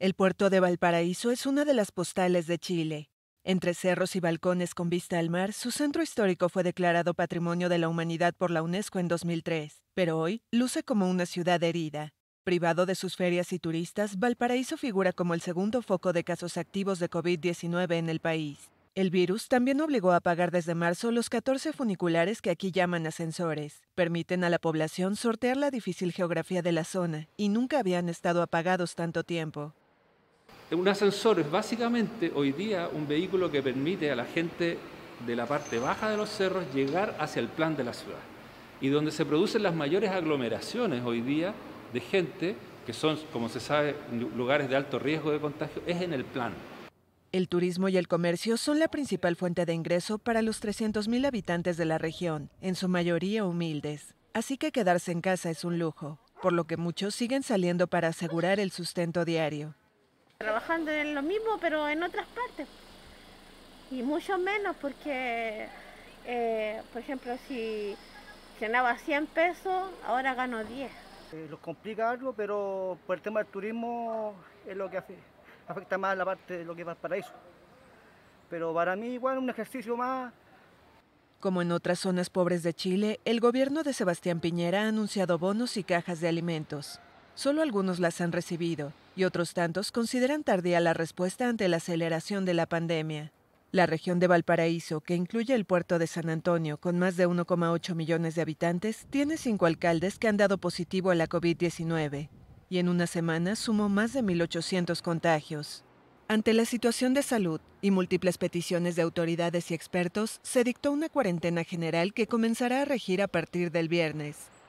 El puerto de Valparaíso es una de las postales de Chile. Entre cerros y balcones con vista al mar, su centro histórico fue declarado Patrimonio de la Humanidad por la UNESCO en 2003, pero hoy luce como una ciudad herida. Privado de sus ferias y turistas, Valparaíso figura como el segundo foco de casos activos de COVID-19 en el país. El virus también obligó a pagar desde marzo los 14 funiculares que aquí llaman ascensores. Permiten a la población sortear la difícil geografía de la zona y nunca habían estado apagados tanto tiempo. Un ascensor es básicamente hoy día un vehículo que permite a la gente de la parte baja de los cerros llegar hacia el plan de la ciudad. Y donde se producen las mayores aglomeraciones hoy día de gente, que son, como se sabe, lugares de alto riesgo de contagio, es en el plan. El turismo y el comercio son la principal fuente de ingreso para los 300.000 habitantes de la región, en su mayoría humildes. Así que quedarse en casa es un lujo, por lo que muchos siguen saliendo para asegurar el sustento diario trabajando en lo mismo pero en otras partes y mucho menos porque eh, por ejemplo si ganaba 100 pesos ahora gano 10 eh, los complica algo pero por el tema del turismo es lo que afecta, más la parte de lo que va para eso. pero para mí igual un ejercicio más como en otras zonas pobres de Chile, el gobierno de Sebastián Piñera ha anunciado bonos y cajas de alimentos. Solo algunos las han recibido, y otros tantos consideran tardía la respuesta ante la aceleración de la pandemia. La región de Valparaíso, que incluye el puerto de San Antonio, con más de 1,8 millones de habitantes, tiene cinco alcaldes que han dado positivo a la COVID-19 y en una semana sumó más de 1.800 contagios. Ante la situación de salud y múltiples peticiones de autoridades y expertos, se dictó una cuarentena general que comenzará a regir a partir del viernes.